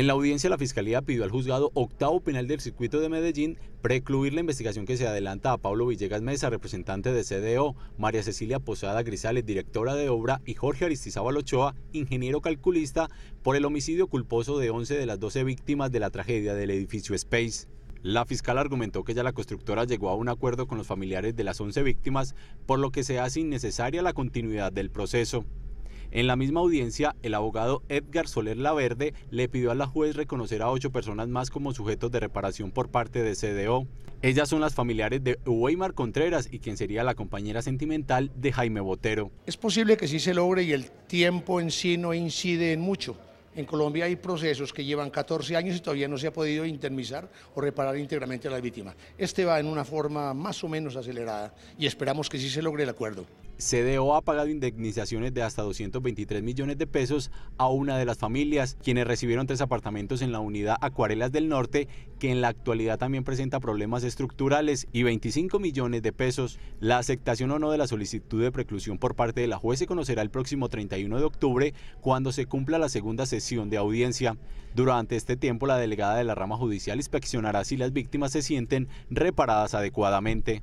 En la audiencia, la Fiscalía pidió al juzgado octavo penal del circuito de Medellín precluir la investigación que se adelanta a Pablo Villegas Mesa, representante de CDO, María Cecilia Posada Grisales, directora de obra, y Jorge Aristizábal Ochoa, ingeniero calculista, por el homicidio culposo de 11 de las 12 víctimas de la tragedia del edificio Space. La fiscal argumentó que ya la constructora llegó a un acuerdo con los familiares de las 11 víctimas, por lo que se hace innecesaria la continuidad del proceso. En la misma audiencia, el abogado Edgar Soler Laverde le pidió a la juez reconocer a ocho personas más como sujetos de reparación por parte de CDO. Ellas son las familiares de Weimar Contreras y quien sería la compañera sentimental de Jaime Botero. Es posible que sí se logre y el tiempo en sí no incide en mucho. En Colombia hay procesos que llevan 14 años y todavía no se ha podido indemnizar o reparar íntegramente a la víctima. Este va en una forma más o menos acelerada y esperamos que sí se logre el acuerdo. CDO ha pagado indemnizaciones de hasta 223 millones de pesos a una de las familias, quienes recibieron tres apartamentos en la unidad Acuarelas del Norte, que en la actualidad también presenta problemas estructurales, y 25 millones de pesos. La aceptación o no de la solicitud de preclusión por parte de la juez se conocerá el próximo 31 de octubre, cuando se cumpla la segunda sesión de audiencia. Durante este tiempo, la delegada de la rama judicial inspeccionará si las víctimas se sienten reparadas adecuadamente.